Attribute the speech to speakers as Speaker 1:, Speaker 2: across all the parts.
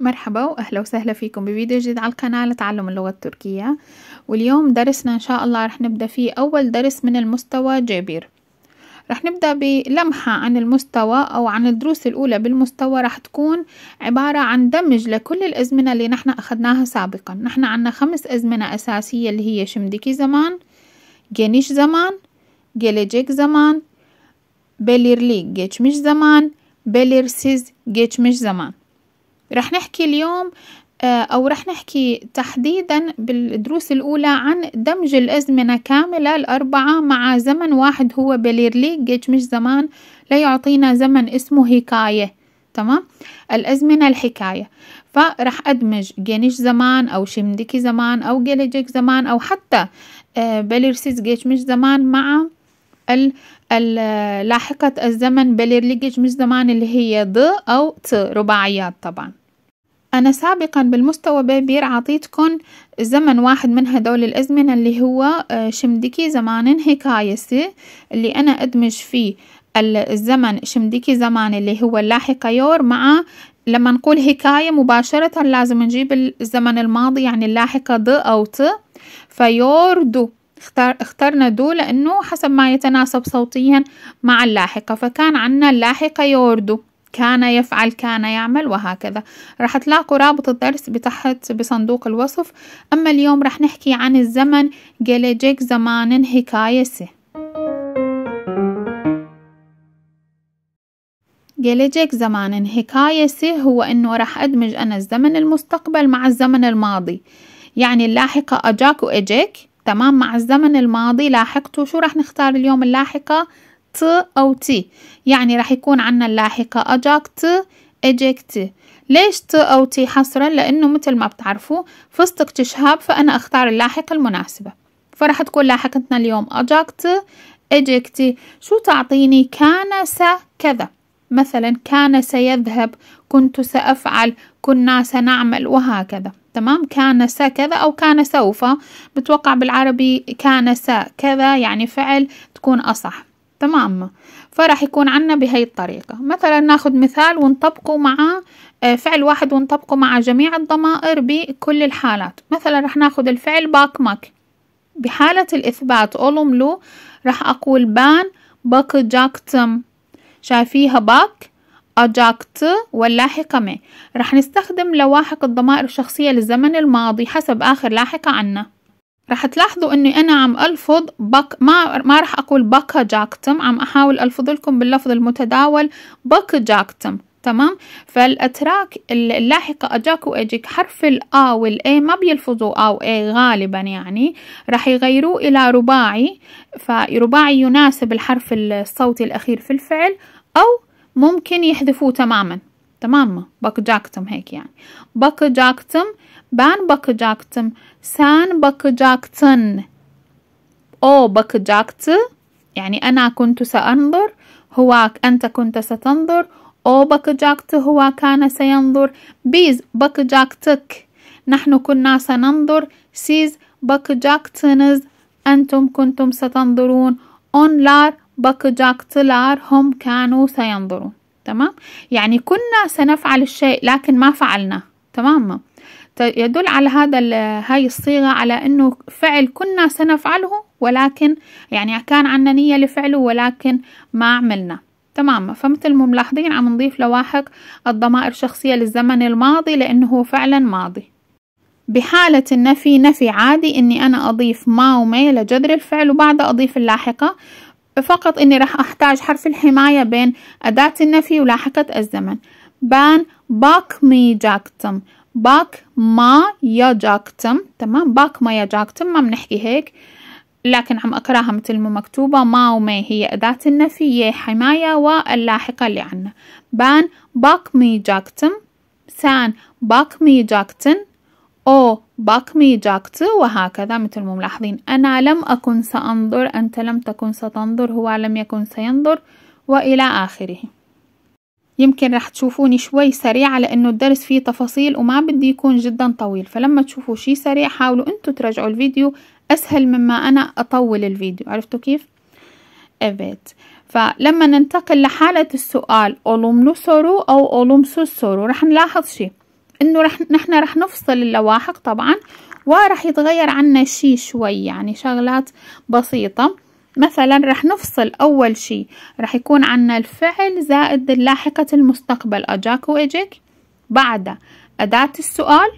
Speaker 1: مرحبا واهلا وسهلا فيكم بفيديو جديد على القناة لتعلم اللغة التركية واليوم درسنا ان شاء الله رح نبدأ فيه اول درس من المستوى جابير رح نبدأ بلمحة عن المستوى او عن الدروس الاولى بالمستوى رح تكون عبارة عن دمج لكل الازمنة اللي نحن اخذناها سابقا نحن عنا خمس ازمنة اساسية اللي هي شمدكي زمان جينيش زمان جيليجيك زمان بليرليك جيتشمش زمان بليرسيز جيتشمش زمان رح نحكي اليوم آه، أو رح نحكي تحديدا بالدروس الأولى عن دمج الأزمنة كاملة الأربعة مع زمن واحد هو بليرليج مش زمان لا يعطينا زمن اسمه هكاية تمام الأزمنة الحكاية فرح أدمج جينيش زمان أو شمدكي زمان أو جيليجيك زمان أو حتى آه، بليرسيز جيش مش زمان مع ال لاحقة الزمن بليرليجيج مش زمان اللي هي ض أو ت رباعيات طبعا أنا سابقا بالمستوى بيبير عطيتكن زمن واحد من هدول الأزمنة اللي هو آه، شمدكي زمان هكايسي اللي أنا أدمج فيه الزمن شمدكي زمان اللي هو اللاحقة يور مع لما نقول هكاية مباشرة لازم نجيب الزمن الماضي يعني اللاحقة ض أو ت فيور دو اختار اخترنا دو لأنه حسب ما يتناسب صوتيا مع اللاحقة فكان عنا اللاحقة يوردو كان يفعل كان يعمل وهكذا راح تلاقوا رابط الدرس بتحت بصندوق الوصف أما اليوم راح نحكي عن الزمن gelecek zamanın hikayesi gelecek zamanın hikayesi هو أنه راح أدمج أنا الزمن المستقبل مع الزمن الماضي يعني اللاحقة أجاك وإجيك تمام مع الزمن الماضي لاحقته شو راح نختار اليوم اللاحقة ت أو تي يعني راح يكون عنا اللاحقة أجاكت أجكت ليش ت أو تي حصرا لأنه مثل ما بتعرفوا فستك تشهاب فأنا أختار اللاحقة المناسبة فراح تكون لاحقتنا اليوم أجاكت أجكتي شو تعطيني كان س كذا مثلا كان سيذهب كنت سأفعل كنا سنعمل وهكذا تمام كان س كذا أو كان سوف بتوقع بالعربي كان س كذا يعني فعل تكون أصح تمام فراح يكون عنا بهي الطريقة مثلا ناخد مثال ونطبقه مع آه، فعل واحد ونطبقه مع جميع الضمائر بكل الحالات مثلا راح ناخد الفعل باك بحالة الإثبات لو um راح أقول بان باك جاكتم شايفيها باك أجاكت آه، واللاحقة مي راح نستخدم لواحق الضمائر الشخصية للزمن الماضي حسب آخر لاحقة عنا رح تلاحظوا اني انا عم الفظ بك ما ما رح اقول بكا جاكتم عم احاول الفظ لكم باللفظ المتداول بك جاكتم تمام فالاتراك اللاحقه اجاك واجيك حرف الا والاي ما بيلفظوا او اي غالبا يعني راح يغيروه الى رباعي فرباعي يناسب الحرف الصوتي الاخير في الفعل او ممكن يحذفوه تماما Tamam mı? Bakacaktım hack yani. Bakacaktım. Ben bakacaktım. Sen bakacaktın. O bakacaktı. Yani ana kuntu seanzur. Huwa ente kunte setanzur. O bakacaktı. Huwa kana seyanzur. Biz bakacaktık. Nahnu kunna senanzur. Siz bakacaktınız. Entum kuntum setanzurun. Onlar bakacaktılar. Hum kanu seyanzurun. تمام يعني كنا سنفعل الشيء لكن ما فعلنا تمام يدل على هذا هاي الصيغة على أنه فعل كنا سنفعله ولكن يعني كان عنا نية لفعله ولكن ما عملنا تمام فمثل ما ملاحظين عم نضيف لواحق الضمائر الشخصية للزمن الماضي لأنه هو فعلا ماضي بحالة النفي نفي عادي إني أنا أضيف ما وما لجذر الفعل وبعد أضيف اللاحقة فقط إني راح أحتاج حرف الحماية بين أداة النفي ولاحقة الزمن بان باك مي جاكتم باك ما يا جاكتم تمام باك ما يا جاكتم ما بنحكي هيك لكن عم أقراها مثل ما مكتوبة ما ومي هي أداة النفي هي حماية واللاحقة اللي عنا بان باك مي جاكتم سان باك مي جاكتن أو بقميجاكت وهكذا مثل ما ملاحظين أنا لم أكن سأنظر أنت لم تكن ستنظر هو لم يكن سينظر وإلى آخره يمكن راح تشوفوني شوي سريعة لأنه الدرس فيه تفاصيل وما بدي يكون جدا طويل فلما تشوفوا شي سريع حاولوا أنتوا ترجعوا الفيديو أسهل مما أنا أطول الفيديو عرفتوا كيف؟ أبيت فلما ننتقل لحالة السؤال أولوملو سورو أو أولوم سورو راح نلاحظ شي انه رح نحن رح نفصل اللواحق طبعا ورح يتغير عنا شي شوي يعني شغلات بسيطة مثلا رح نفصل أول شي رح يكون عنا الفعل زائد اللاحقة المستقبل أجاك وإجك بعد أداة السؤال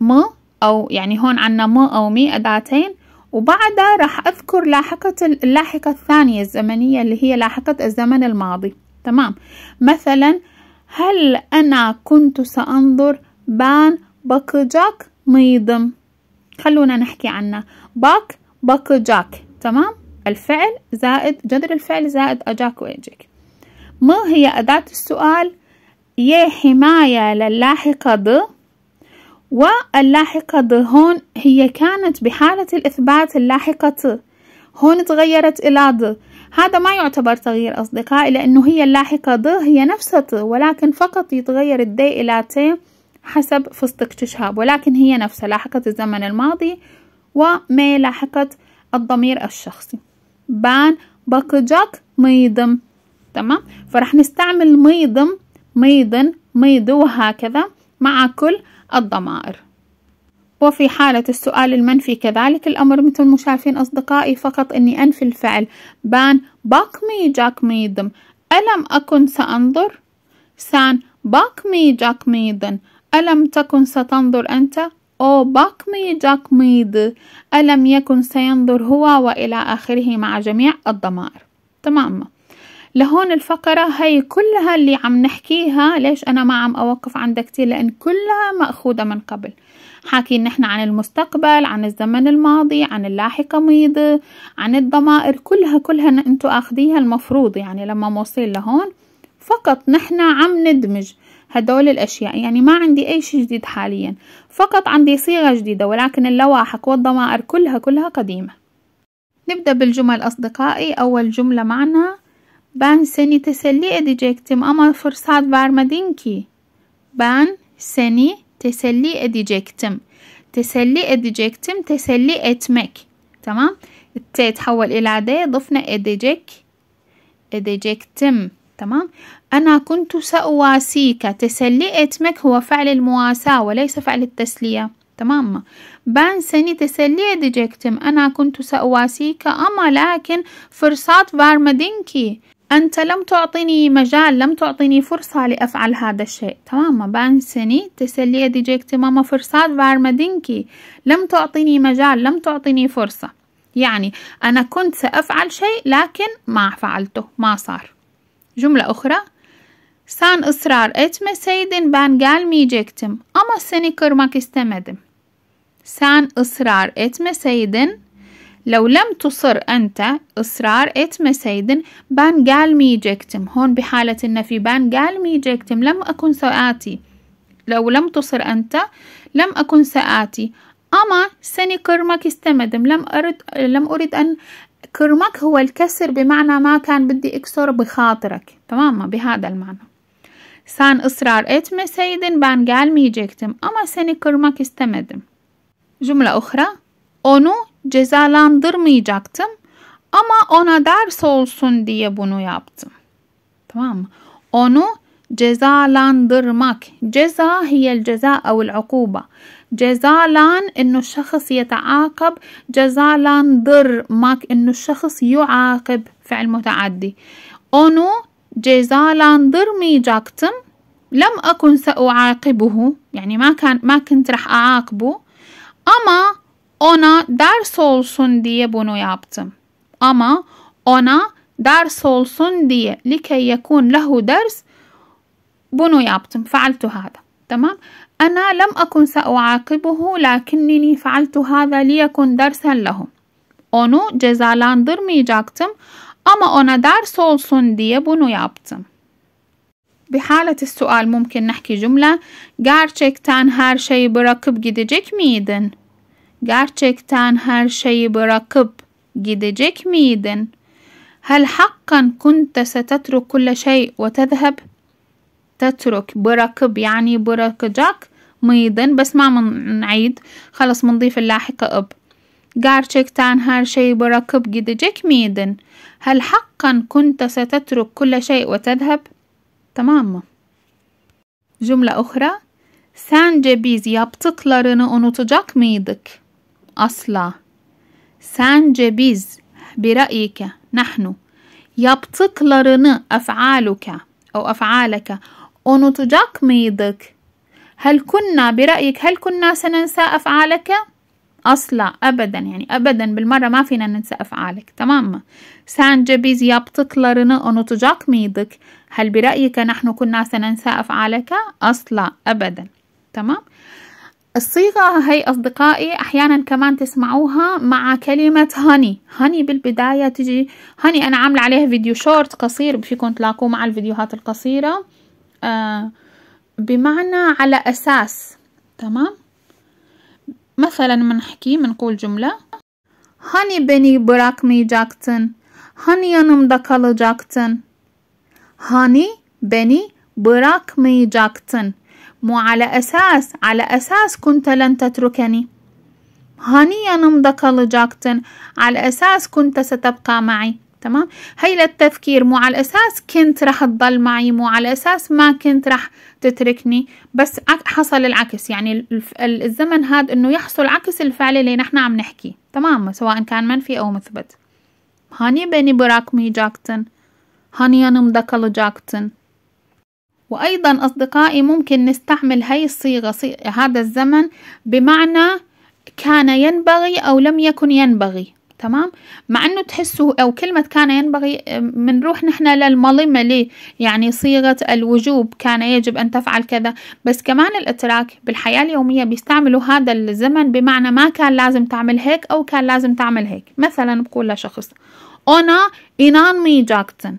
Speaker 1: ما أو يعني هون عنا ما أو مي أداتين وبعدها راح أذكر لاحقة اللاحقة الثانية الزمنية اللي هي لاحقة الزمن الماضي تمام مثلا هل أنا كنت سأنظر بان بكجاك ميضم خلونا نحكي عنه باك بكجاك تمام الفعل زائد جذر الفعل زائد أجاك وأجيك ما هي أداة السؤال ي حماية للاحقة ض واللاحقة ض هون هي كانت بحالة الإثبات اللاحقة ت هون تغيرت إلى ض هذا ما يعتبر تغيير أصدقاء لأنه هي اللاحقة ض هي نفسها ط ولكن فقط يتغير الدي إلى ت حسب فستك تشهاب ولكن هي نفسها لاحقة الزمن الماضي وما لاحقة الضمير الشخصي بان بقجك ميضم تمام فرح نستعمل ميضم ميضن ميض وهكذا مع كل الضمائر وفي حالة السؤال المنفي كذلك الأمر مثل مشافين أصدقائي فقط أني أنفي الفعل بان مي جاك ميدم ألم أكن سأنظر سان مي جاك ميدن ألم تكن ستنظر أنت أو مي جاك ميد ألم يكن سينظر هو وإلى آخره مع جميع الضمائر تمام لهون الفقرة هي كلها اللي عم نحكيها ليش أنا ما عم أوقف عندها كتير لأن كلها مأخوذة من قبل حاكي نحن عن المستقبل عن الزمن الماضي عن اللاحقة ميضة عن الضمائر كلها كلها انتو اخديها المفروض يعني لما موصل لهون فقط نحن عم ندمج هدول الأشياء يعني ما عندي أي شيء جديد حاليا فقط عندي صيغة جديدة ولكن اللواحق والضمائر كلها كلها قديمة نبدأ بالجمل أصدقائي أول جملة معنا بان سني تسلي اديجيكتم اما فرصات بارمدينكي بان سني teselli edecektim. Teselli edecektim teselli etmek. Tamam. الت تحول إلى عداية ضفنا edecek edecektim. تمام أنا كنت سأواسيك تسلي etmek هو فعل المواساة وليس فعل التسلية تمام بان سني تسلي edecektim أنا كنت سأواسيك أما لكن fırsat vermedin ki أنت لم تعطيني مجال لم تعطيني فرصة لأفعل هذا الشيء تمام بان سني تسلية دي جيك تماما فرصات بار مدينكي لم تعطيني مجال لم تعطيني فرصة يعني أنا كنت سأفعل شيء لكن ما فعلته ما صار جملة أخرى سان إصرار إتما سيدن بان قال مي جيكتم أما سني كرمك استمدم سان إصرار إتما سيدن لو لم تصر أنت إصرار إت مسيدن بان قال مي جيكتم هون بحالة النفي بان قال مي جيكتم لم أكن سآتي لو لم تصر أنت لم أكن سآتي أما سني كرمك استمدم لم أرد لم أريد أن كرمك هو الكسر بمعنى ما كان بدي أكسر بخاطرك تمام بهذا المعنى سان إصرار بان قال مي جيكتم أما سني كرمك استمدم جملة أخرى أونو cezalandırmayacaktım. Ama ona ders olsun diye bunu yaptım. Tamam mı? Onu cezalandırmak Ceza hiyel ceza أو ukuba. Cezalan ennu şahıs yeteakab. Cezalandırmak ennu şahıs yuakab. فعل muteaddi. onu cezalandırmayacaktım لم أكن سأعاقبه يعني ما كان ما كنت رح أعاقبه أما Ona ders olsun diye bunu yaptım. Ama ona ders olsun diye likey yekun lehu ders bunu yaptım. Fealtu hada. Tamam. أنا لم أكن سأعاقبه لكنني فعلت هذا ليكن درسا لهم. Onu cezalandırmayacaktım ama ona ders olsun diye bunu yaptım. بحالة السؤال ممكن nehki cümle. Gerçekten her şeyi bırakıp gidecek miydin? Gerçekten her şeyi bırakıp gidecek miydin? هل حقا كنت ستترك كل شيء وتذهب؟ تترك بركب يعني بركجك ميدن بس ما منعيد خلص منضيف اللاحقة أب Gerçekten her şeyi bırakıp gidecek miydin? هل حقا كنت ستترك كل شيء وتذهب؟ تمام جملة أخرى Sence biz yaptıklarını unutacak mıydık? أصلع سانجبيز برأيك نحن yaptıklarını أفعالك أو أفعالك unutacak ميدك هل كنا برأيك هل كنا سننسى أفعالك؟ أصلا أبدا يعني أبدا بالمرة ما فينا ننسى أفعالك تمام Sence biz yaptıklarını unutacak ميدك هل برأيك نحن كنا سننسى أفعالك؟ أصلا أبدا تمام الصيغة هي أصدقائي أحيانا كمان تسمعوها مع كلمة هاني هاني بالبداية تجي هاني أنا عاملة عليها فيديو شورت قصير فيكم تلاقوه مع الفيديوهات القصيرة آه بمعنى على أساس تمام مثلا منحكي منقول جملة هاني بني هاني براكميجاكتن hani yanımda هاني بني براكمي جاكتن مو على أساس على أساس كنت لن تتركني هانية نمضك لجاكتن على أساس كنت ستبقى معي تمام هي للتفكير مو على أساس كنت راح تضل معي مو على أساس ما كنت راح تتركني بس حصل العكس يعني الزمن هذا أنه يحصل عكس الفعل اللي نحن عم نحكي تمام سواء كان منفي أو مثبت هاني بيني براكمي جاكتن هاني أنا مدكل جاكتن وأيضا أصدقائي ممكن نستعمل هاي الصيغة صي... هذا الزمن بمعنى كان ينبغي أو لم يكن ينبغي تمام مع انه تحسوا او كلمة كان ينبغي بنروح نحن للملمة ليه يعني صيغة الوجوب كان يجب ان تفعل كذا بس كمان الاتراك بالحياة اليومية بيستعملوا هذا الزمن بمعنى ما كان لازم تعمل هيك او كان لازم تعمل هيك مثلا بقول لشخص انا انان مي جاكتن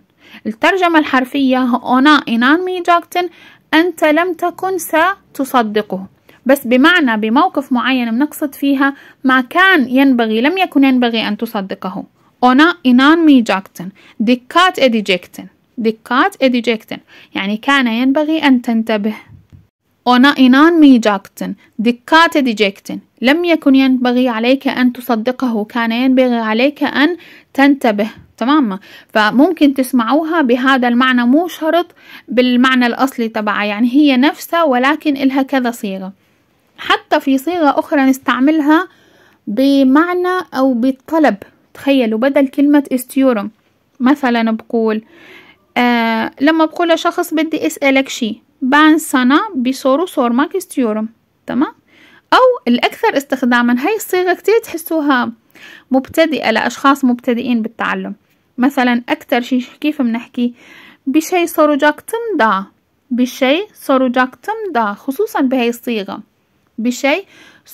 Speaker 1: الترجمة الحرفية أنا إنان جاكتن أنت لم تكن ستصدقه بس بمعنى بموقف معين بنقصد فيها ما كان ينبغي لم يكن ينبغي أن تصدقه أنا إنان جاكتن دكات جاكتن دكات جاكتن يعني كان ينبغي أن تنتبه إنان مي جاكتن دكات ديجكتن لم يكن ينبغي عليك أن تصدقه كان ينبغي عليك أن تنتبه تمام فممكن تسمعوها بهذا المعنى مو شرط بالمعنى الأصلي تبعها يعني هي نفسها ولكن إلها كذا صيغة حتى في صيغة أخرى نستعملها بمعنى أو بالطلب تخيلوا بدل كلمة استيورم مثلا بقول آه لما بقول لشخص بدي أسألك شي Ben sana bir soru sormak istiyorum. تمام؟ أو الأكثر استخداما هاي الصيغة كتير تحسوها مبتدئة لأشخاص مبتدئين بالتعلم مثلا أكتر شي كيف بنحكي بشي soracaktım دا بشي soracaktım دا خصوصا بهاي الصيغة بشي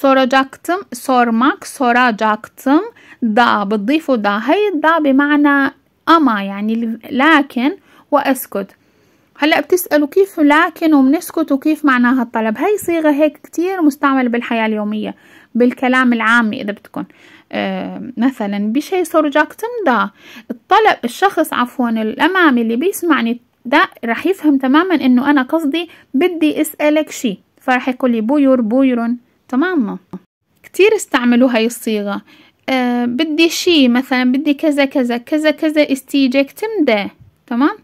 Speaker 1: soracaktım sormak soracaktım دا بتضيفوا دا هاي الدا بمعنى أما يعني لكن وأسكت هلا بتسألوا كيف لكن وبنسكت وكيف معناها الطلب هاي صيغة هيك كتير مستعملة بالحياة اليومية بالكلام العامي إذا بدكم آه مثلا بشي جاك تمضى الطلب الشخص عفوا الأمامي اللي بيسمعني ده رح يفهم تماما إنه أنا قصدي بدي أسألك شي فرح يقول لي بوير بويرن تماما كتير استعملوا هاي الصيغة آه بدي شي مثلا بدي كذا كذا كذا كذا استيجك تمده تمام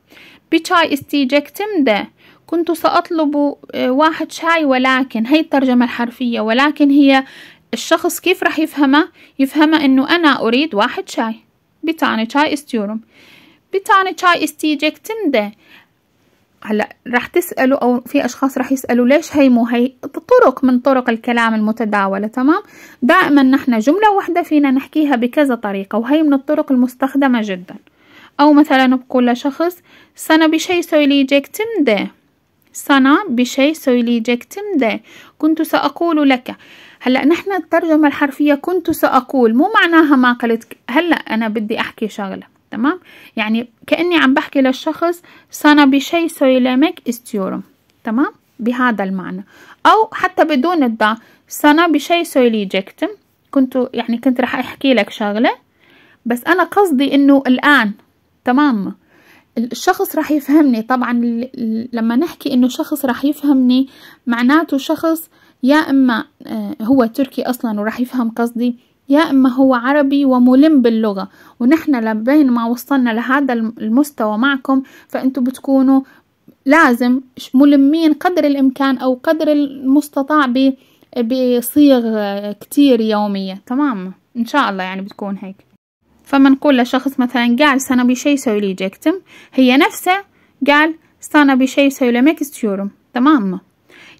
Speaker 1: بشاي استيجك تمدى كنت سأطلب آه، واحد شاي ولكن هي الترجمة الحرفية ولكن هي الشخص كيف راح يفهمها يفهمها انه انا اريد واحد شاي بتاني شاي استيورم بتاني شاي استيجك تمدى هلا راح تسألوا أو في أشخاص راح يسألوا ليش هي مو هي طرق من طرق الكلام المتداولة تمام دائما نحن جملة واحدة فينا نحكيها بكذا طريقة وهي من الطرق المستخدمة جداً أو مثلا بقول لشخص سنة بشي سويلي söyleyecektim de سنة بشي سويلي söyleyecektim de كنت سأقول لك هلا نحن الترجمة الحرفية كنت سأقول مو معناها ما قلت هلا أنا بدي أحكي شغلة تمام يعني كأني عم بحكي للشخص سنة بشي سويلي ميك استيورم تمام بهذا المعنى أو حتى بدون الدا بشي bir şey söyleyecektim كنت يعني كنت رح أحكي لك شغلة بس أنا قصدي إنه الآن تمام الشخص راح يفهمني طبعا لما نحكي انه شخص راح يفهمني معناته شخص يا اما آه، هو تركي اصلا وراح يفهم قصدي يا اما هو عربي وملم باللغه ونحن لبين ما وصلنا لهذا المستوى معكم فانتم بتكونوا لازم ملمين قدر الامكان او قدر المستطاع بصيغ آه، كتير يوميه تمام ان شاء الله يعني بتكون هيك فما نقول لشخص مثلا قال سنة بشي يسوي لي جكتم هي نفسها قال سنة بشي يسوي لي ميكستيورم تمام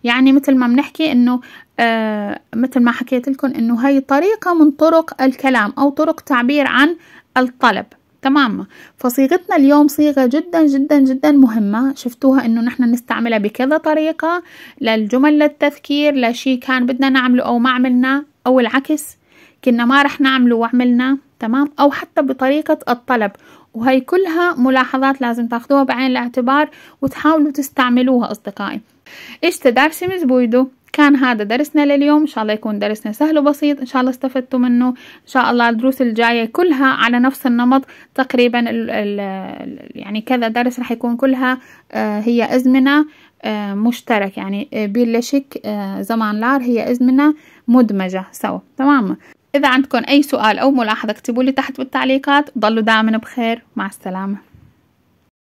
Speaker 1: يعني مثل ما بنحكي انه آه مثل ما حكيت لكم انه هاي طريقة من طرق الكلام او طرق تعبير عن الطلب تمام فصيغتنا اليوم صيغة جدا جدا جدا مهمة شفتوها انه نحن نستعملها بكذا طريقة للجمل للتذكير لشي كان بدنا نعمله او ما عملنا او العكس كنا ما رح نعمله وعملنا تمام أو حتى بطريقة الطلب وهي كلها ملاحظات لازم تاخدوها بعين الاعتبار وتحاولوا تستعملوها أصدقائي إيش تدارسي مش بويدو كان هذا درسنا لليوم ان شاء الله يكون درسنا سهل وبسيط ان شاء الله استفدتوا منه ان شاء الله الدروس الجايه كلها على نفس النمط تقريبا ال ال يعني كذا درس راح يكون كلها آه، هي ازمنه آه، مشترك يعني آه، بلا شك زمان لار هي ازمنه مدمجه سوا تمام إذا عندكم أي سؤال أو ملاحظة اكتبوا لي تحت بالتعليقات ضلوا دائما بخير مع السلامة